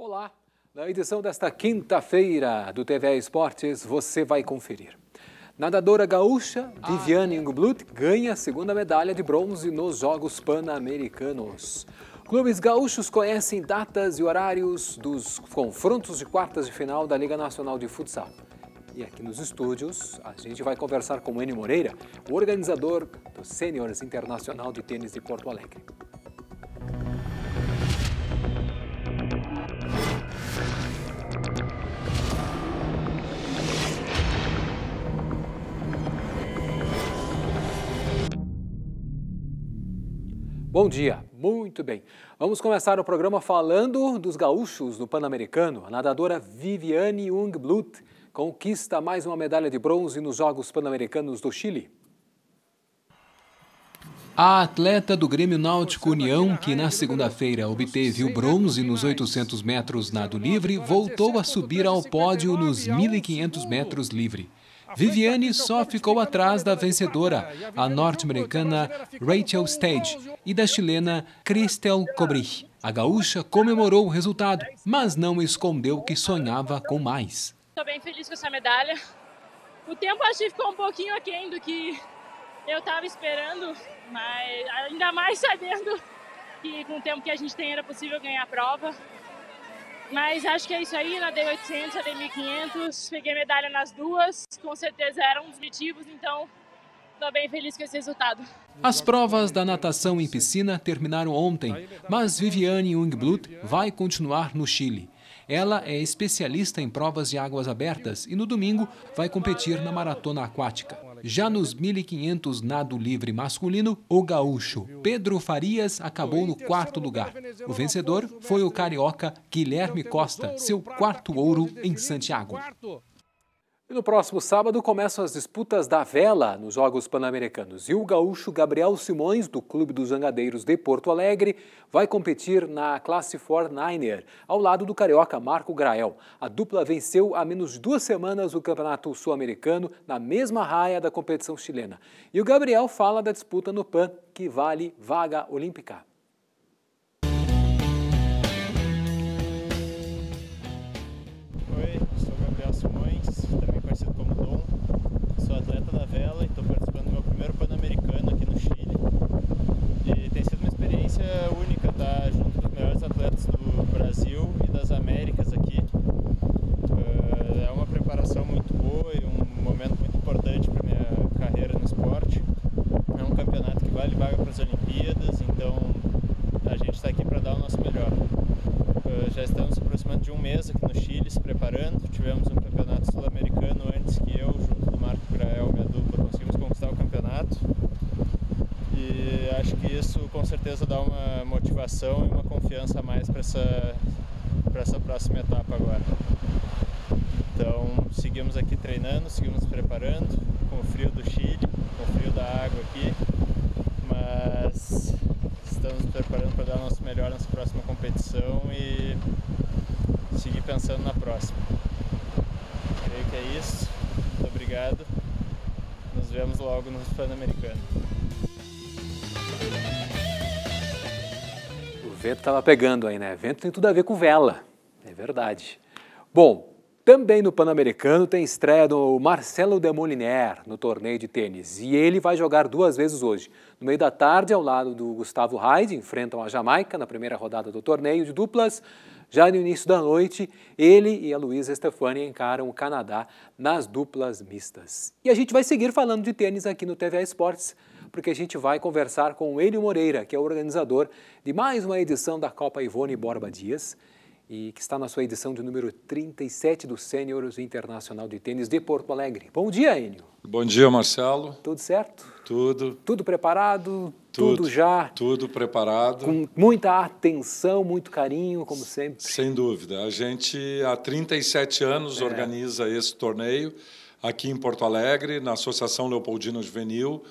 Olá! Na edição desta quinta-feira do TV Esportes, você vai conferir. Nadadora gaúcha Viviane Ingblut ah, é. ganha a segunda medalha de bronze nos Jogos Pan-Americanos. Clubes gaúchos conhecem datas e horários dos confrontos de quartas de final da Liga Nacional de Futsal. E aqui nos estúdios, a gente vai conversar com Eni Moreira, o organizador do Sêniores Internacional de Tênis de Porto Alegre. Bom dia, muito bem. Vamos começar o programa falando dos gaúchos no Pan-Americano. A nadadora Viviane Jungblut conquista mais uma medalha de bronze nos Jogos Pan-Americanos do Chile. A atleta do Grêmio Náutico União, que na segunda-feira obteve o bronze nos 800 metros nado livre, voltou a subir ao pódio nos 1.500 metros livre. Viviane só ficou atrás da vencedora, a norte-americana Rachel Stage, e da chilena Cristel Cobri. A gaúcha comemorou o resultado, mas não escondeu que sonhava com mais. Estou bem feliz com essa medalha. O tempo acho que ficou um pouquinho aquém do que eu estava esperando, mas ainda mais sabendo que com o tempo que a gente tem era possível ganhar a prova. Mas acho que é isso aí, nadei 800, nadei 1500, peguei medalha nas duas, com certeza era um dos motivos, então estou bem feliz com esse resultado. As provas da natação em piscina terminaram ontem, mas Viviane Jungblut vai continuar no Chile. Ela é especialista em provas de águas abertas e no domingo vai competir na maratona aquática. Já nos 1.500 nado livre masculino, o gaúcho Pedro Farias acabou no quarto lugar. O vencedor foi o carioca Guilherme Costa, seu quarto ouro em Santiago. E no próximo sábado começam as disputas da vela nos Jogos Pan-Americanos. E o gaúcho Gabriel Simões, do Clube dos Angadeiros de Porto Alegre, vai competir na classe 49er, ao lado do carioca Marco Grael. A dupla venceu há menos de duas semanas o Campeonato Sul-Americano, na mesma raia da competição chilena. E o Gabriel fala da disputa no PAN, que vale vaga olímpica. Brasil e das Américas aqui. Eh, é uma preparação muito boa e um momento muito importante para minha carreira no esporte. É um campeonato que vale vaga para as Olimpíadas, então a gente está aqui para dar o nosso melhor. Eh, já estamos aproximando de um mês aqui no Chile se preparando. Tivemos um campeonato sul-americano antes que eu, junto do Marco Grael, minha dupla, conseguimos conquistar o campeonato. E acho que isso com certeza dá uma motivação e uma confiança a mais para essa nossa próxima etapa agora. Então seguimos aqui treinando, seguimos nos preparando com o frio do Chile, com o frio da água aqui, mas estamos nos preparando para dar o nosso melhor nessa próxima competição e seguir pensando na próxima. Creio que é isso. Muito obrigado. Nos vemos logo no Pan-Americano. O vento estava pegando aí, né? Vento tem tudo a ver com vela. É verdade. Bom, também no Pan-Americano tem estreia do Marcelo Demoliner no torneio de tênis. E ele vai jogar duas vezes hoje. No meio da tarde, ao lado do Gustavo Hyde, enfrentam a Jamaica na primeira rodada do torneio de duplas. Já no início da noite, ele e a Luísa Stefani encaram o Canadá nas duplas mistas. E a gente vai seguir falando de tênis aqui no TVA Esportes, porque a gente vai conversar com o Elio Moreira, que é o organizador de mais uma edição da Copa Ivone Borba Dias e que está na sua edição de número 37 do Sênior Internacional de Tênis de Porto Alegre. Bom dia, Enio. Bom dia, Marcelo. Tudo certo? Tudo. Tudo preparado? Tudo, tudo já? Tudo preparado. Com muita atenção, muito carinho, como sempre. Sem dúvida. A gente, há 37 anos, é. organiza esse torneio aqui em Porto Alegre, na Associação Leopoldina Juvenil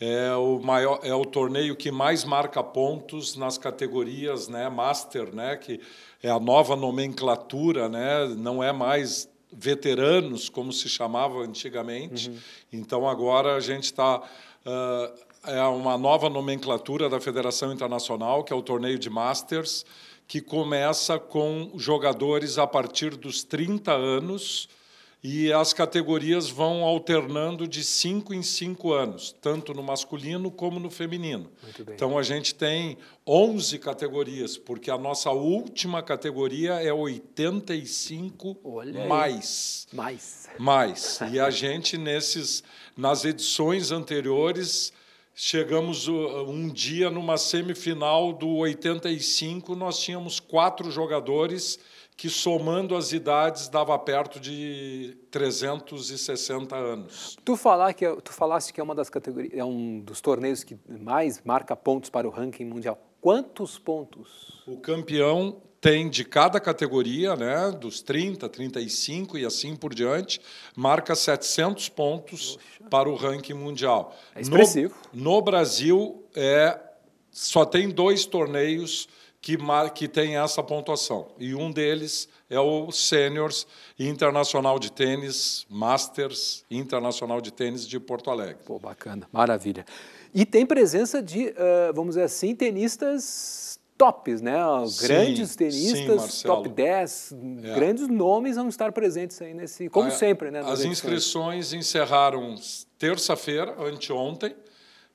é o maior é o torneio que mais marca pontos nas categorias né master né que é a nova nomenclatura né não é mais veteranos como se chamava antigamente uhum. então agora a gente está uh, ah, é uma nova nomenclatura da Federação Internacional que é o torneio de masters que começa com jogadores a partir dos 30 anos e as categorias vão alternando de cinco em cinco anos, tanto no masculino como no feminino. Então a gente tem 11 categorias, porque a nossa última categoria é 85 Olha mais. Aí. Mais. Mais. E a gente nesses nas edições anteriores chegamos uh, um dia numa semifinal do 85, nós tínhamos quatro jogadores que somando as idades dava perto de 360 anos. Tu falar que é, tu falaste que é uma das categorias, é um dos torneios que mais marca pontos para o ranking mundial. Quantos pontos? O campeão tem de cada categoria, né, dos 30, 35 e assim por diante, marca 700 pontos Poxa. para o ranking mundial. É expressivo. No, no Brasil é só tem dois torneios que, que tem essa pontuação. E um deles é o Seniors Internacional de Tênis, Masters Internacional de Tênis de Porto Alegre. Pô, bacana, maravilha. E tem presença de, eh, vamos dizer assim, tenistas tops, né? Sim, grandes tenistas, sim, top 10, é. grandes nomes vão estar presentes aí nesse, como sempre, né? As inscrições encerraram terça-feira, anteontem,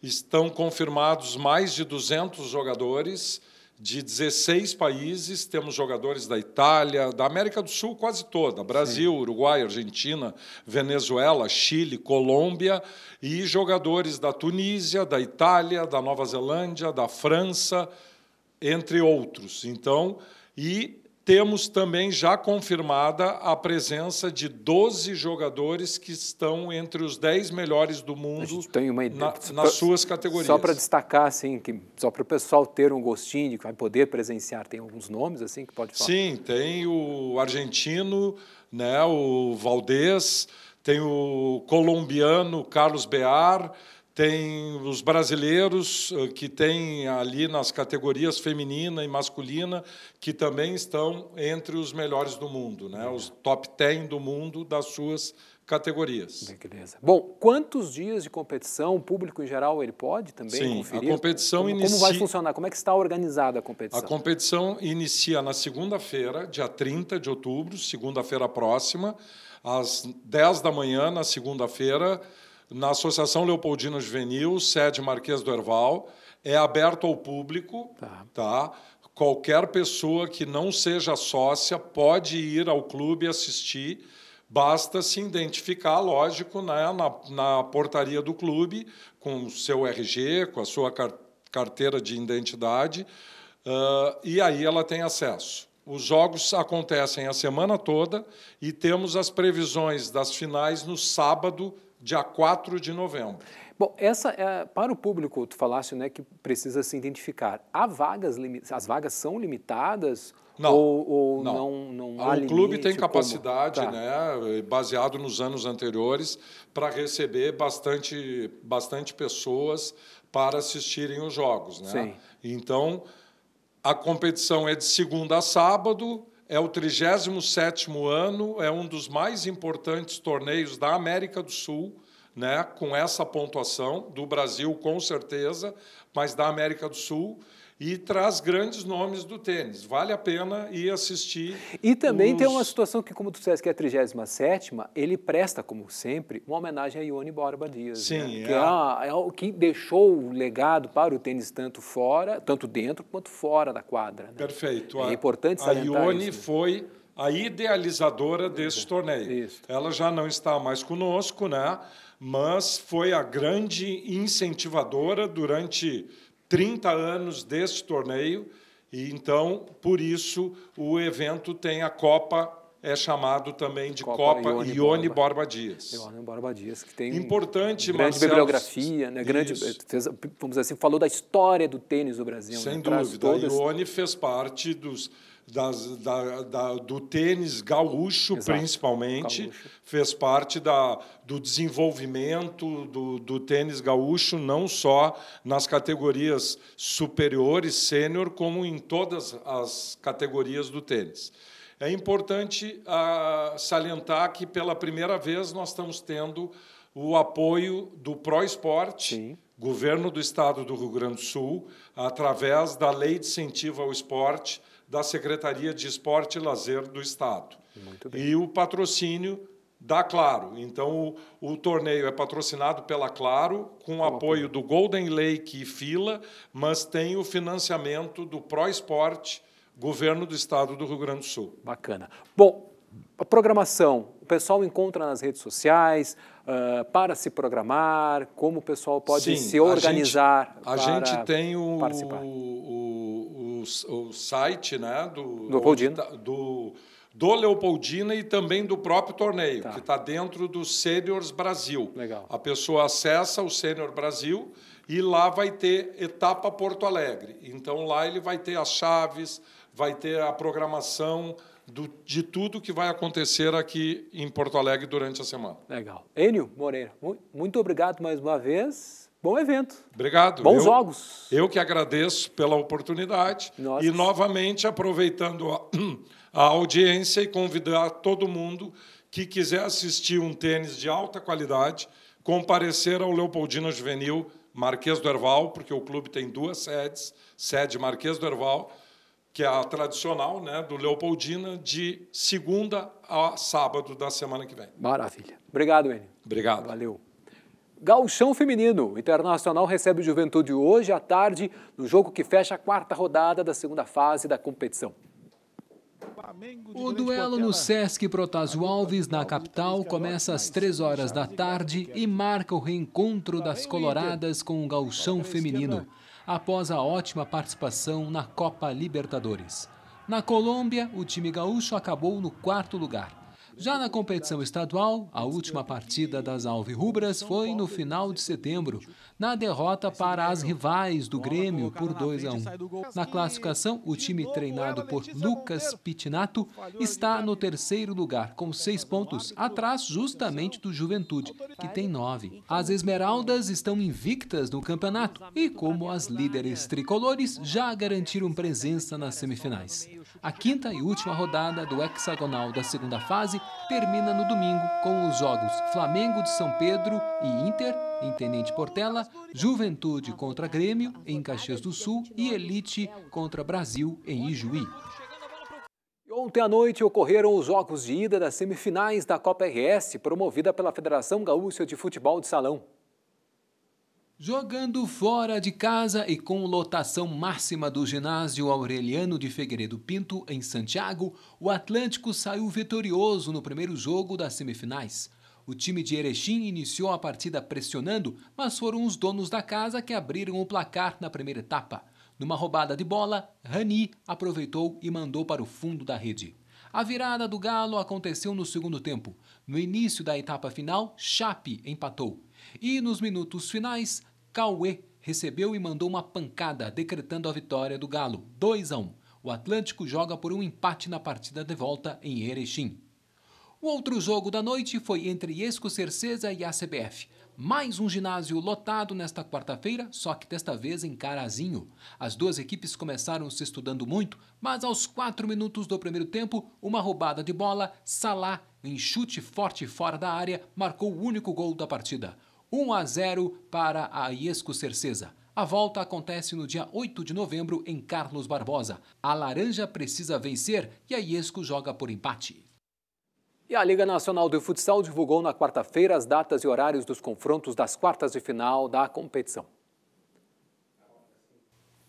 estão confirmados mais de 200 jogadores, de 16 países, temos jogadores da Itália, da América do Sul quase toda, Brasil, Sim. Uruguai, Argentina, Venezuela, Chile, Colômbia, e jogadores da Tunísia, da Itália, da Nova Zelândia, da França, entre outros. Então, e temos também já confirmada a presença de 12 jogadores que estão entre os 10 melhores do mundo uma... na, nas suas categorias. Só para destacar, assim, que, só para o pessoal ter um gostinho de que vai poder presenciar, tem alguns nomes assim que pode falar? Sim, tem o argentino, né, o Valdez, tem o colombiano Carlos Bear, tem os brasileiros eh, que têm ali nas categorias feminina e masculina, que também estão entre os melhores do mundo, né? os top 10 do mundo das suas categorias. Beleza. Bom, quantos dias de competição, o público em geral, ele pode também Sim, conferir? a competição como, inicia... Como vai funcionar? Como é que está organizada a competição? A competição inicia na segunda-feira, dia 30 de outubro, segunda-feira próxima, às 10 da manhã, na segunda-feira, na Associação Leopoldina Juvenil, sede Marquês do Herval, é aberto ao público, tá. tá? Qualquer pessoa que não seja sócia pode ir ao clube assistir. Basta se identificar, lógico, né, na, na portaria do clube, com o seu RG, com a sua carteira de identidade, uh, e aí ela tem acesso. Os jogos acontecem a semana toda e temos as previsões das finais no sábado, dia 4 de novembro. Bom, essa é, para o público, tu falaste né, que precisa se identificar. Há vagas, as vagas são limitadas? Não, ou, ou não. não, não o clube tem capacidade, tá. né, baseado nos anos anteriores, para receber bastante, bastante pessoas para assistirem os jogos. Né? Sim. Então, a competição é de segunda a sábado, é o 37º ano, é um dos mais importantes torneios da América do Sul, né, com essa pontuação do Brasil com certeza, mas da América do Sul e traz grandes nomes do tênis. Vale a pena ir assistir. E também os... tem uma situação que, como tu disseste, que é a 37 ele presta, como sempre, uma homenagem a Ione Borba Dias. Sim, né? é. Que é, é o que deixou o legado para o tênis tanto fora, tanto dentro quanto fora da quadra. Né? Perfeito. É importante a, salientar A Ione isso, né? foi a idealizadora desse torneio. Isso. Ela já não está mais conosco, né? mas foi a grande incentivadora durante 30 anos desse torneio, e então, por isso, o evento tem a Copa é chamado também de Copa, Copa Ione, Ione Borba. Dias. Ione Borba Dias, que tem importante, grande Marcelo, bibliografia, né? grande, eh, fez, vamos dizer assim, falou da história do tênis do Brasil. Sem né? dúvida, todas... Ione fez parte dos das, da, da, do tênis gaúcho, Exato. principalmente, gaúcho. fez parte da, do desenvolvimento do, do tênis gaúcho, não só nas categorias superiores, sênior, como em todas as categorias do tênis. É importante ah, salientar que, pela primeira vez, nós estamos tendo o apoio do Pro Esporte. governo do estado do Rio Grande do Sul, através da Lei de Incentivo ao Esporte, da Secretaria de Esporte e Lazer do Estado. E o patrocínio da Claro. Então, o, o, torneio é patrocinado pela Claro, com o apoio do Golden Lake e Fila, mas tem o financiamento do Pro Esporte, governo do estado do Rio Grande do Sul. Bacana. Bom, a programação, o pessoal encontra nas redes sociais, uh, para se programar, como o pessoal pode Sim, se organizar. A gente, a gente tem o, o o site né, do, Leopoldina. Tá, do, do Leopoldina e também do próprio torneio, tá. que está dentro do Seniors Brasil. Legal. A pessoa acessa o Senior Brasil e lá vai ter etapa Porto Alegre. Então lá ele vai ter as chaves, vai ter a programação do, de tudo que vai acontecer aqui em Porto Alegre durante a semana. Legal. Enio Moreira, muito obrigado mais uma vez. Bom evento. Obrigado. Bons eu, jogos. Eu que agradeço pela oportunidade Nossa. e novamente aproveitando a, a, audiência e convidar todo mundo que quiser assistir um tênis de alta qualidade comparecer ao Leopoldina Juvenil Marquês do Erval, porque o clube tem duas sedes, sede Marquês do Erval, que é a tradicional, né, do Leopoldina, de segunda a sábado da semana que vem. Maravilha. Obrigado, Enio. Obrigado. Valeu. Galchão Feminino. O Internacional recebe o Juventude hoje à tarde, no jogo que fecha a quarta rodada da segunda fase da competição. O duelo no Sesc Protásio Alves, na capital, começa às 3 horas da tarde e marca o reencontro das coloradas com o galchão feminino, após a ótima participação na Copa Libertadores. Na Colômbia, o time gaúcho acabou no quarto lugar. Já na competição estadual, a última partida das Alvirrubras foi no final de setembro, na derrota para as rivais do Grêmio por 2 a 1. Na classificação, o time treinado por Lucas Pitinato está no terceiro lugar, com seis pontos, atrás justamente do Juventude, que tem nove. As Esmeraldas estão invictas no campeonato e, como as líderes tricolores, já garantiram presença nas semifinais. A quinta e última rodada do hexagonal da segunda fase termina no domingo com os jogos Flamengo de São Pedro e Inter em Tenente Portela, Juventude contra Grêmio em Caxias do Sul e Elite contra Brasil em Ijuí. Ontem à noite ocorreram os jogos de ida das semifinais da Copa RS, promovida pela Federação Gaúcha de Futebol de Salão. Jogando fora de casa e com lotação máxima do ginásio Aureliano de Figueiredo Pinto, em Santiago, o Atlântico saiu vitorioso no primeiro jogo das semifinais. O time de Erechim iniciou a partida pressionando, mas foram os donos da casa que abriram o placar na primeira etapa. Numa roubada de bola, Rani aproveitou e mandou para o fundo da rede. A virada do Galo aconteceu no segundo tempo. No início da etapa final, Chape empatou. E nos minutos finais, Cauê recebeu e mandou uma pancada, decretando a vitória do Galo, 2 a 1. O Atlântico joga por um empate na partida de volta em Erechim. O outro jogo da noite foi entre Esco Cerceza e a CBF. Mais um ginásio lotado nesta quarta-feira, só que desta vez em Carazinho. As duas equipes começaram se estudando muito, mas aos quatro minutos do primeiro tempo, uma roubada de bola, Salah, em chute forte fora da área, marcou o único gol da partida. 1 a 0 para a Iesco Cercesa. A volta acontece no dia 8 de novembro em Carlos Barbosa. A Laranja precisa vencer e a Iesco joga por empate. E a Liga Nacional de Futsal divulgou na quarta-feira as datas e horários dos confrontos das quartas de final da competição.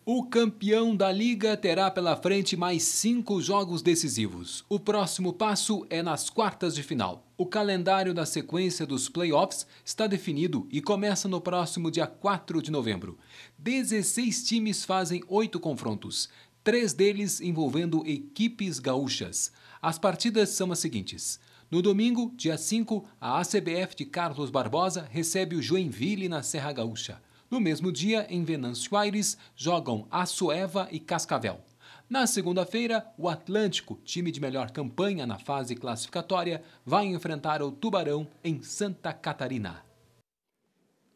O campeão da Liga terá pela frente mais cinco jogos decisivos. O próximo passo é nas quartas de final. O calendário da sequência dos playoffs está definido e começa no próximo dia 4 de novembro. 16 times fazem oito confrontos, três deles envolvendo equipes gaúchas. As partidas são as seguintes. No domingo, dia 5, a ACBF de Carlos Barbosa recebe o Joinville na Serra Gaúcha. No mesmo dia, em Venâncio Aires, jogam Açueva e Cascavel. Na segunda-feira, o Atlântico, time de melhor campanha na fase classificatória, vai enfrentar o Tubarão em Santa Catarina.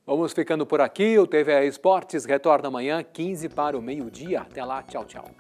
Vamos ficando por aqui. O TV Esportes retorna amanhã, 15 para o meio-dia. Até lá, tchau, tchau.